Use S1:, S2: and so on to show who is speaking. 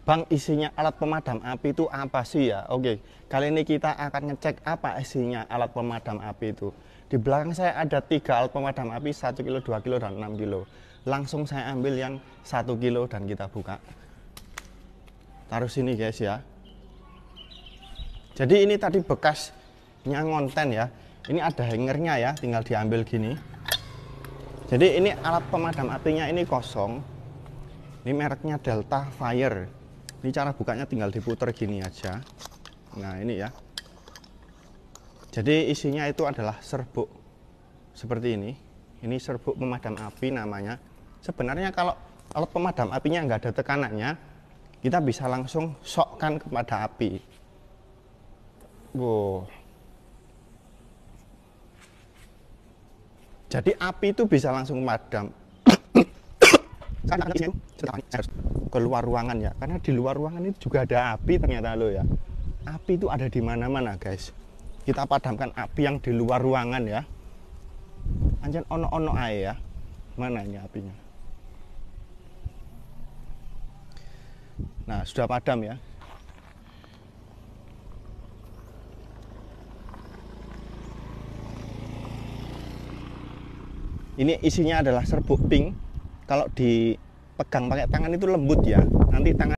S1: Bang, isinya alat pemadam api itu apa sih ya? Oke, kali ini kita akan ngecek apa isinya alat pemadam api itu. Di belakang saya ada tiga alat pemadam api, 1 kilo, 2 kilo, dan 6 kilo. Langsung saya ambil yang 1 kilo dan kita buka. Taruh sini guys ya. Jadi ini tadi bekasnya ngonten ya. Ini ada hangernya ya, tinggal diambil gini. Jadi ini alat pemadam apinya ini kosong. Ini mereknya Delta Fire ini cara bukanya tinggal diputer gini aja nah ini ya jadi isinya itu adalah serbuk seperti ini ini serbuk pemadam api namanya sebenarnya kalau kalau pemadam apinya nggak ada tekanannya kita bisa langsung sokkan kepada api wow jadi api itu bisa langsung padam Kan keluar ruangan ya. Karena di luar ruangan itu juga ada api ternyata lo ya. Api itu ada di mana-mana guys. Kita padamkan api yang di luar ruangan ya. anjir ono-ono aja ya. Mana ini apinya?
S2: Nah, sudah padam ya.
S1: Ini isinya adalah serbuk pink kalau dipegang pakai tangan itu lembut ya nanti tangan